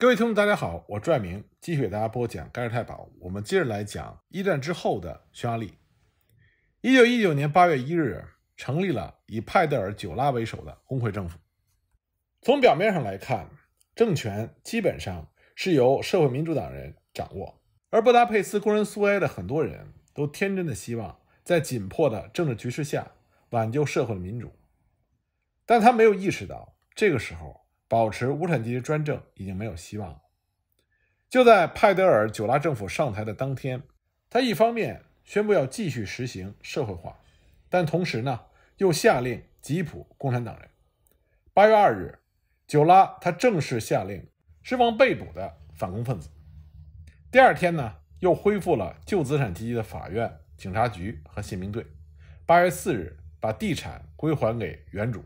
各位听众，大家好，我拽明继续给大家播讲《盖世太保》。我们接着来讲一战之后的匈牙利。一九一九年八月一日，成立了以派德尔久拉为首的工会政府。从表面上来看，政权基本上是由社会民主党人掌握，而布达佩斯工人苏维埃的很多人都天真的希望在紧迫的政治局势下挽救社会民主，但他没有意识到这个时候。保持无产阶级专政已经没有希望了。就在派德尔·久拉政府上台的当天，他一方面宣布要继续实行社会化，但同时呢，又下令吉普共产党人。八月二日，久拉他正式下令释放被捕的反共分子。第二天呢，又恢复了旧资产阶级的法院、警察局和宪兵队。八月四日，把地产归还给原主。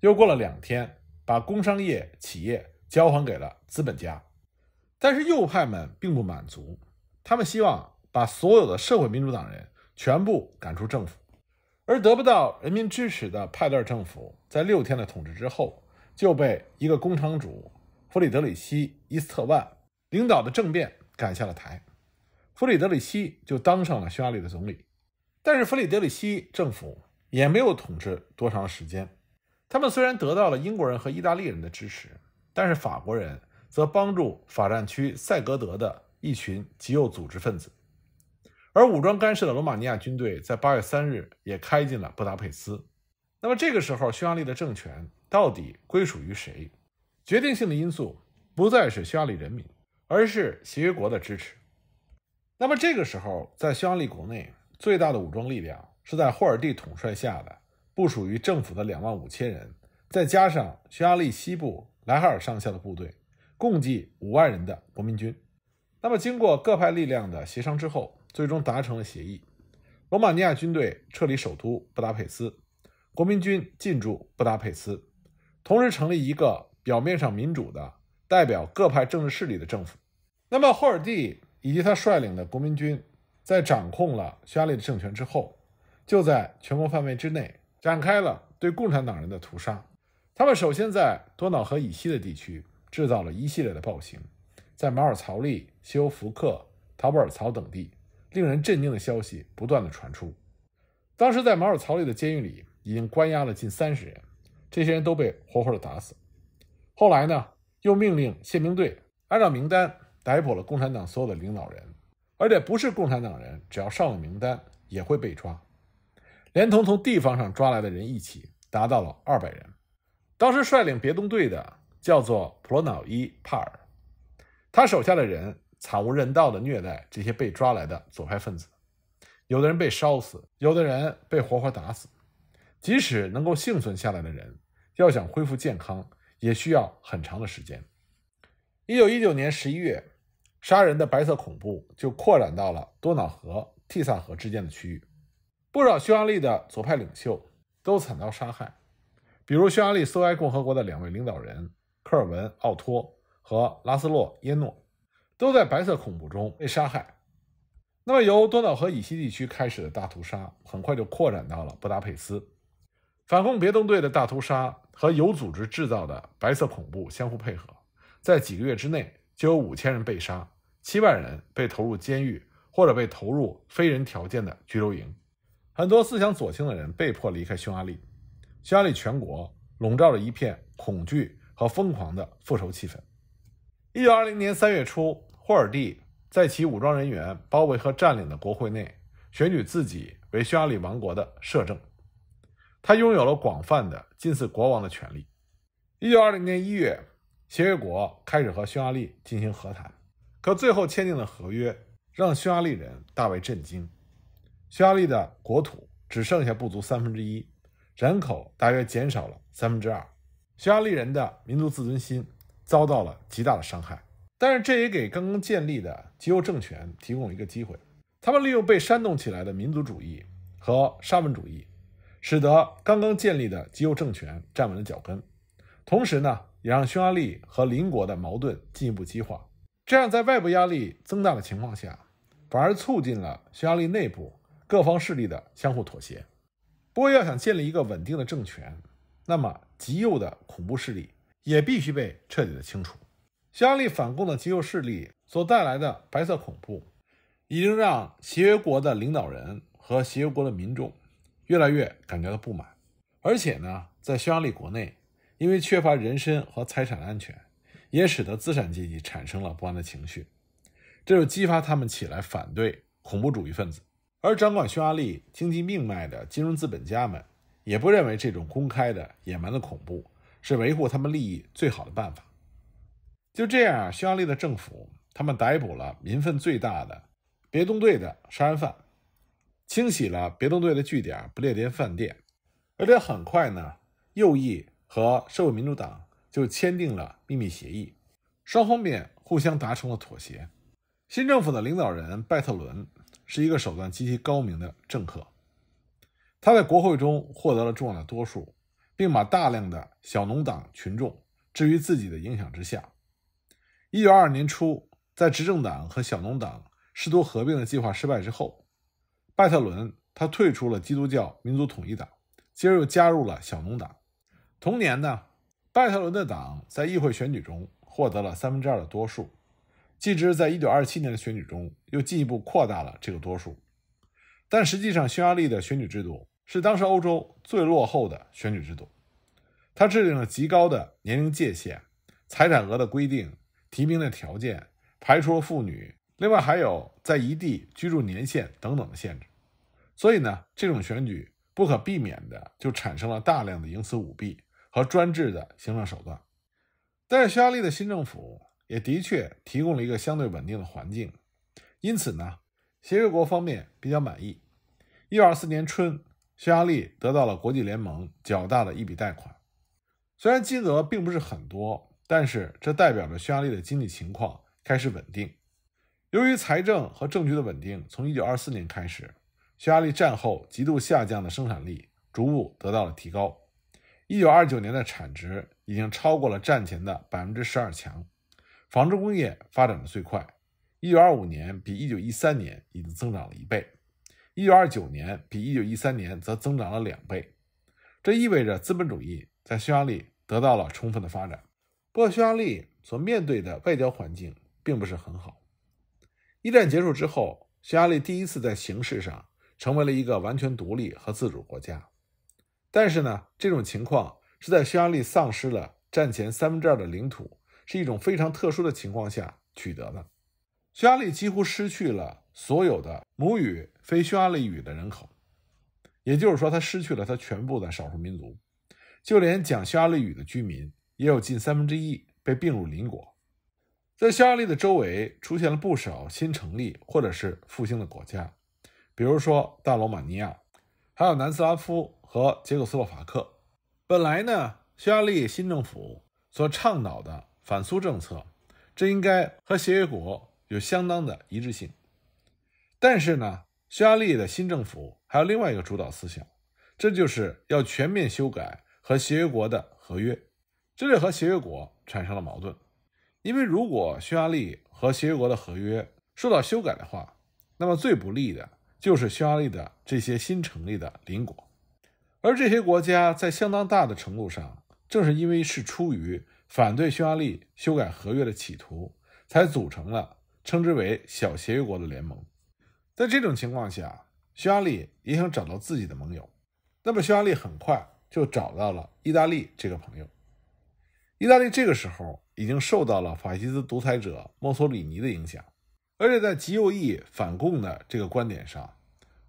又过了两天。把工商业企业交还给了资本家，但是右派们并不满足，他们希望把所有的社会民主党人全部赶出政府。而得不到人民支持的派对政府，在六天的统治之后，就被一个工厂主弗里德里希·伊斯特万领导的政变赶下了台。弗里德里希就当上了匈牙利的总理，但是弗里德里希政府也没有统治多长时间。他们虽然得到了英国人和意大利人的支持，但是法国人则帮助法占区塞格德的一群极右组织分子，而武装干涉的罗马尼亚军队在八月三日也开进了布达佩斯。那么这个时候，匈牙利的政权到底归属于谁？决定性的因素不再是匈牙利人民，而是协约国的支持。那么这个时候，在匈牙利国内最大的武装力量是在霍尔蒂统帅下的。不属于政府的两万五千人，再加上匈牙利西部莱哈尔上校的部队，共计五万人的国民军。那么，经过各派力量的协商之后，最终达成了协议：罗马尼亚军队撤离首都布达佩斯，国民军进驻布达佩斯，同时成立一个表面上民主的、代表各派政治势力的政府。那么，霍尔蒂以及他率领的国民军在掌控了匈牙利的政权之后，就在全国范围之内。展开了对共产党人的屠杀。他们首先在多瑙河以西的地区制造了一系列的暴行，在马尔曹利、西欧福克、陶布尔曹等地，令人震惊的消息不断的传出。当时在马尔曹利的监狱里已经关押了近三十人，这些人都被活活的打死。后来呢，又命令宪兵队按照名单逮捕了共产党所有的领导人，而且不是共产党人，只要上了名单也会被抓。连同从地方上抓来的人一起，达到了二百人。当时率领别动队的叫做普罗瑙伊·帕尔，他手下的人惨无人道地虐待这些被抓来的左派分子，有的人被烧死，有的人被活活打死。即使能够幸存下来的人，要想恢复健康，也需要很长的时间。一九一九年十一月，杀人的白色恐怖就扩展到了多瑙河、替萨河之间的区域。不少匈牙利的左派领袖都惨遭杀害，比如匈牙利苏维埃共和国的两位领导人科尔文·奥托和拉斯洛·耶诺，都在白色恐怖中被杀害。那么，由多瑙河以西地区开始的大屠杀，很快就扩展到了布达佩斯。反共别动队的大屠杀和有组织制造的白色恐怖相互配合，在几个月之内，就有五千人被杀，七万人被投入监狱或者被投入非人条件的拘留营。很多思想左倾的人被迫离开匈牙利，匈牙利全国笼罩着一片恐惧和疯狂的复仇气氛。一九二零年三月初，霍尔蒂在其武装人员包围和占领的国会内选举自己为匈牙利王国的摄政，他拥有了广泛的近似国王的权利。一九二零年一月，协约国开始和匈牙利进行和谈，可最后签订的合约让匈牙利人大为震惊。匈牙利的国土只剩下不足三分之一，人口大约减少了三分之二，匈牙利人的民族自尊心遭到了极大的伤害。但是这也给刚刚建立的极右政权提供了一个机会，他们利用被煽动起来的民族主义和沙文主义，使得刚刚建立的极右政权站稳了脚跟，同时呢，也让匈牙利和邻国的矛盾进一步激化。这样在外部压力增大的情况下，反而促进了匈牙利内部。各方势力的相互妥协，不过要想建立一个稳定的政权，那么极右的恐怖势力也必须被彻底的清除。匈牙利反共的极右势力所带来的白色恐怖，已经让协约国的领导人和协约国的民众越来越感觉到不满。而且呢，在匈牙利国内，因为缺乏人身和财产安全，也使得资产阶级产生了不安的情绪，这就激发他们起来反对恐怖主义分子。而掌管匈牙利经济命脉的金融资本家们，也不认为这种公开的野蛮的恐怖是维护他们利益最好的办法。就这样，匈牙利的政府他们逮捕了民愤最大的别动队的杀人犯，清洗了别动队的据点不列颠饭店。而且很快呢，右翼和社会民主党就签订了秘密协议，双方便互相达成了妥协。新政府的领导人拜特伦是一个手段极其高明的政客，他在国会中获得了重要的多数，并把大量的小农党群众置于自己的影响之下。一九二年初，在执政党和小农党试图合并的计划失败之后，拜特伦他退出了基督教民族统一党，接着又加入了小农党。同年呢，拜特伦的党在议会选举中获得了三分之二的多数。继之，在1927年的选举中，又进一步扩大了这个多数。但实际上，匈牙利的选举制度是当时欧洲最落后的选举制度。它制定了极高的年龄界限、财产额的规定、提名的条件，排除了妇女，另外还有在一地居住年限等等的限制。所以呢，这种选举不可避免的就产生了大量的营私舞弊和专制的行政手段。但是，匈牙利的新政府。也的确提供了一个相对稳定的环境，因此呢，协约国方面比较满意。一九二四年春，匈牙利得到了国际联盟较大的一笔贷款，虽然金额并不是很多，但是这代表着匈牙利的经济情况开始稳定。由于财政和政局的稳定，从一九二四年开始，匈牙利战后极度下降的生产力逐步得到了提高。一九二九年的产值已经超过了战前的百分之十二强。纺织工业发展的最快，一九二五年比一九一三年已经增长了一倍，一九二九年比一九一三年则增长了两倍。这意味着资本主义在匈牙利得到了充分的发展。不过，匈牙利所面对的外交环境并不是很好。一战结束之后，匈牙利第一次在形式上成为了一个完全独立和自主国家，但是呢，这种情况是在匈牙利丧失了战前三分之二的领土。是一种非常特殊的情况下取得的。匈牙利几乎失去了所有的母语非匈牙利语的人口，也就是说，它失去了它全部的少数民族。就连讲匈牙利语的居民，也有近三分之一被并入邻国。在匈牙利的周围出现了不少新成立或者是复兴的国家，比如说大罗马尼亚，还有南斯拉夫和捷克斯洛伐克。本来呢，匈牙利新政府所倡导的。反苏政策，这应该和协约国有相当的一致性。但是呢，匈牙利的新政府还有另外一个主导思想，这就是要全面修改和协约国的合约，这就和协约国产生了矛盾。因为如果匈牙利和协约国的合约受到修改的话，那么最不利的就是匈牙利的这些新成立的邻国，而这些国家在相当大的程度上，正是因为是出于。反对匈牙利修改合约的企图，才组成了称之为“小协约国”的联盟。在这种情况下，匈牙利也想找到自己的盟友。那么，匈牙利很快就找到了意大利这个朋友。意大利这个时候已经受到了法西斯独裁者墨索里尼的影响，而且在极右翼反共的这个观点上，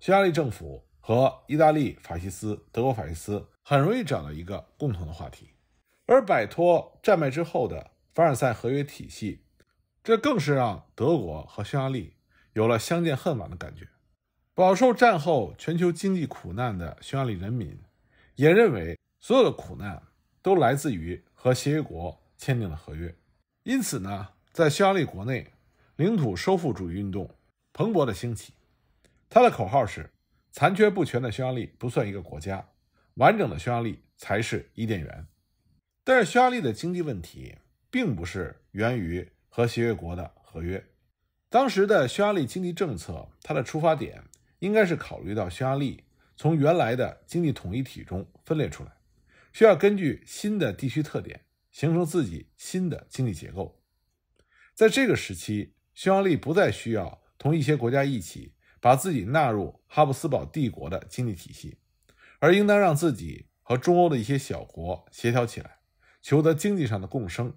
匈牙利政府和意大利法西斯、德国法西斯很容易找到一个共同的话题。而摆脱战败之后的凡尔赛合约体系，这更是让德国和匈牙利有了相见恨晚的感觉。饱受战后全球经济苦难的匈牙利人民，也认为所有的苦难都来自于和协约国签订的合约。因此呢，在匈牙利国内，领土收复主义运动蓬勃的兴起。他的口号是：“残缺不全的匈牙利不算一个国家，完整的匈牙利才是伊甸园。”但是匈牙利的经济问题并不是源于和协约国的合约，当时的匈牙利经济政策，它的出发点应该是考虑到匈牙利从原来的经济统一体中分裂出来，需要根据新的地区特点形成自己新的经济结构。在这个时期，匈牙利不再需要同一些国家一起把自己纳入哈布斯堡帝国的经济体系，而应当让自己和中欧的一些小国协调起来。求得经济上的共生，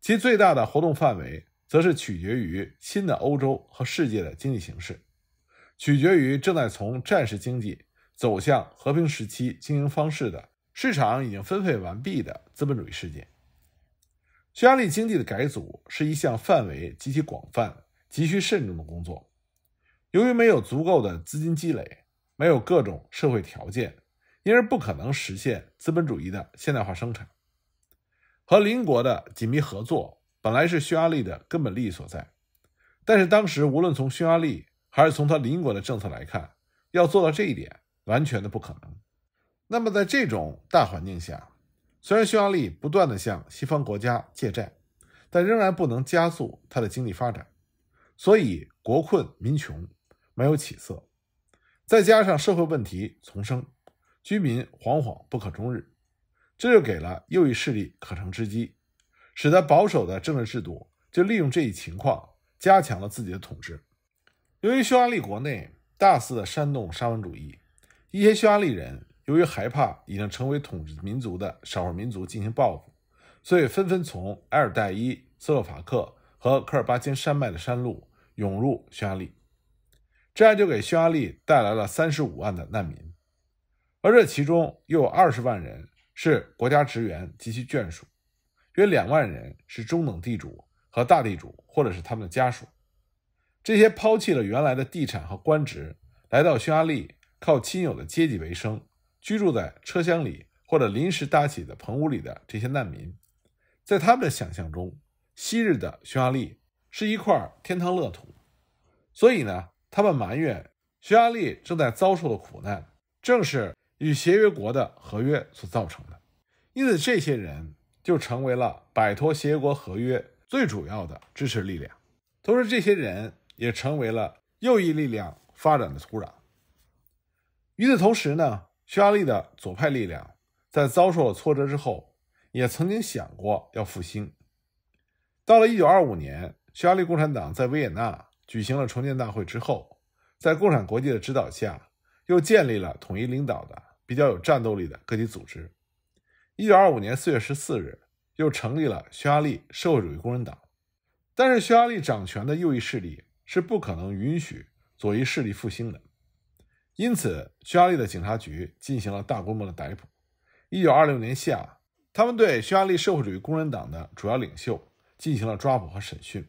其最大的活动范围，则是取决于新的欧洲和世界的经济形势，取决于正在从战时经济走向和平时期经营方式的市场已经分配完毕的资本主义世界。匈牙利经济的改组是一项范围极其广泛、急需慎重的工作。由于没有足够的资金积累，没有各种社会条件，因而不可能实现资本主义的现代化生产。和邻国的紧密合作本来是匈牙利的根本利益所在，但是当时无论从匈牙利还是从他邻国的政策来看，要做到这一点完全的不可能。那么在这种大环境下，虽然匈牙利不断的向西方国家借债，但仍然不能加速它的经济发展，所以国困民穷，没有起色。再加上社会问题丛生，居民惶惶不可终日。这就给了右翼势力可乘之机，使得保守的政治制度就利用这一情况加强了自己的统治。由于匈牙利国内大肆的煽动沙文主义，一些匈牙利人由于害怕已经成为统治民族的少数民族进行报复，所以纷纷从埃尔代伊、斯洛伐克和科尔巴金山脉的山路涌入匈牙利，这样就给匈牙利带来了三十五万的难民，而这其中又有二十万人。是国家职员及其眷属，约两万人是中等地主和大地主，或者是他们的家属。这些抛弃了原来的地产和官职，来到匈牙利靠亲友的接济为生，居住在车厢里或者临时搭起的棚屋里的这些难民，在他们的想象中，昔日的匈牙利是一块天堂乐土。所以呢，他们埋怨匈牙利正在遭受的苦难，正是。与协约国的合约所造成的，因此这些人就成为了摆脱协约国合约最主要的支持力量。同时，这些人也成为了右翼力量发展的土壤。与此同时呢，匈牙利的左派力量在遭受了挫折之后，也曾经想过要复兴。到了一九二五年，匈牙利共产党在维也纳举行了重建大会之后，在共产国际的指导下，又建立了统一领导的。比较有战斗力的各级组织。一九二五年四月十四日，又成立了匈牙利社会主义工人党。但是，匈牙利掌权的右翼势力是不可能允许左翼势力复兴的。因此，匈牙利的警察局进行了大规模的逮捕。一九二六年夏，他们对匈牙利社会主义工人党的主要领袖进行了抓捕和审讯。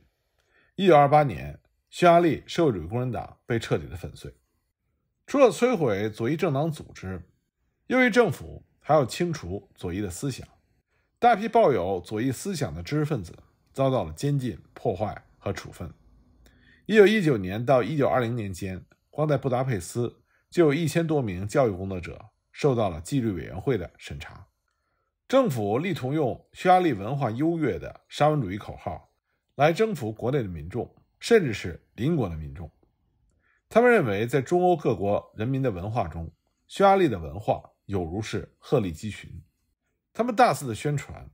一九二八年，匈牙利社会主义工人党被彻底的粉碎。除了摧毁左翼政党组织，右翼政府还要清除左翼的思想，大批抱有左翼思想的知识分子遭到了监禁、破坏和处分。一九一九年到一九二零年间，光在布达佩斯就有一千多名教育工作者受到了纪律委员会的审查。政府力图用匈牙利文化优越的沙文主义口号来征服国内的民众，甚至是邻国的民众。他们认为，在中欧各国人民的文化中，匈牙利的文化。有如是鹤立鸡群，他们大肆的宣传，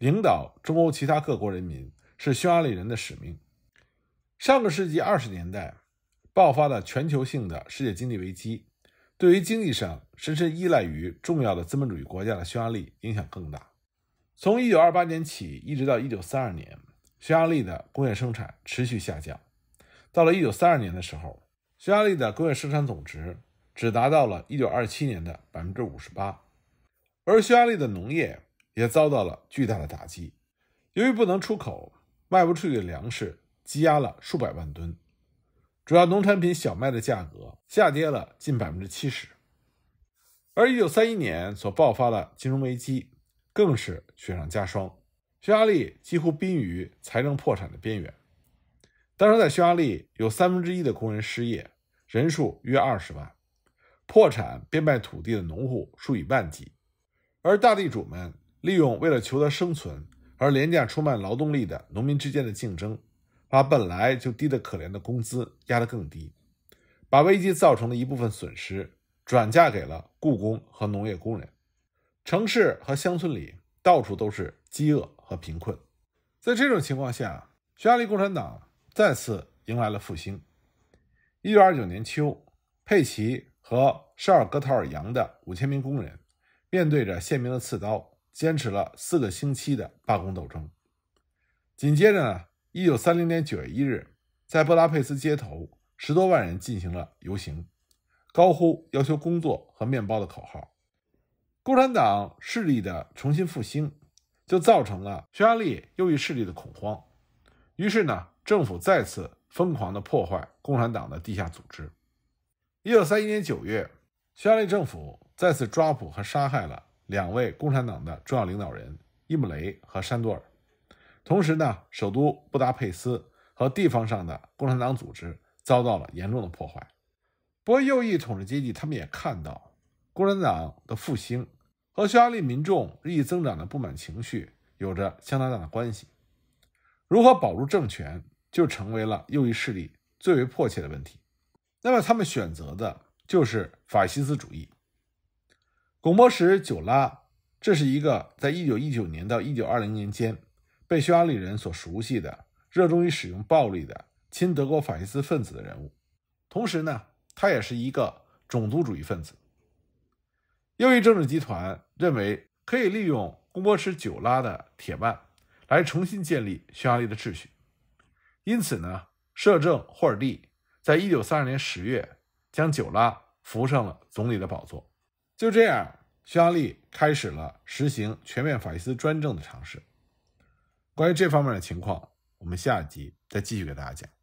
领导中欧其他各国人民是匈牙利人的使命。上个世纪二十年代爆发了全球性的世界经济危机，对于经济上深深依赖于重要的资本主义国家的匈牙利影响更大。从一九二八年起，一直到一九三二年，匈牙利的工业生产持续下降。到了一九三二年的时候，匈牙利的工业生产总值。只达到了1927年的58%，而匈牙利的农业也遭到了巨大的打击，由于不能出口，卖不出去的粮食积压了数百万吨，主要农产品小麦的价格下跌了近70%，而1931年所爆发的金融危机更是雪上加霜，匈牙利几乎濒于财政破产的边缘，当时在匈牙利有三分之一的工人失业，人数约二十万。破产变卖土地的农户数以万计，而大地主们利用为了求得生存而廉价出卖劳动力的农民之间的竞争，把本来就低得可怜的工资压得更低，把危机造成的一部分损失转嫁给了雇工和农业工人。城市和乡村里到处都是饥饿和贫困。在这种情况下，匈牙利共产党再次迎来了复兴。一九二九年秋，佩奇。和沙尔戈塔尔扬的五千名工人，面对着鲜明的刺刀，坚持了四个星期的罢工斗争。紧接着呢，一九三零年九月一日，在布达佩斯街头，十多万人进行了游行，高呼要求工作和面包的口号。共产党势力的重新复兴，就造成了匈牙利右翼势力的恐慌。于是呢，政府再次疯狂的破坏共产党的地下组织。一九三一年九月，匈牙利政府再次抓捕和杀害了两位共产党的重要领导人伊姆雷和山多尔。同时呢，首都布达佩斯和地方上的共产党组织遭到了严重的破坏。过，右翼统治阶级他们也看到，共产党的复兴和匈牙利民众日益增长的不满情绪有着相当大的关系。如何保住政权，就成为了右翼势力最为迫切的问题。那么他们选择的就是法西斯主义。巩波什久拉，这是一个在一九一九年到一九二零年间被匈牙利人所熟悉的、热衷于使用暴力的亲德国法西斯分子的人物。同时呢，他也是一个种族主义分子。右翼政治集团认为可以利用巩波什久拉的铁腕来重新建立匈牙利的秩序。因此呢，摄政霍尔蒂。在一九三二年十月，将久拉扶上了总理的宝座。就这样，匈牙利开始了实行全面法西斯专政的尝试。关于这方面的情况，我们下集再继续给大家讲。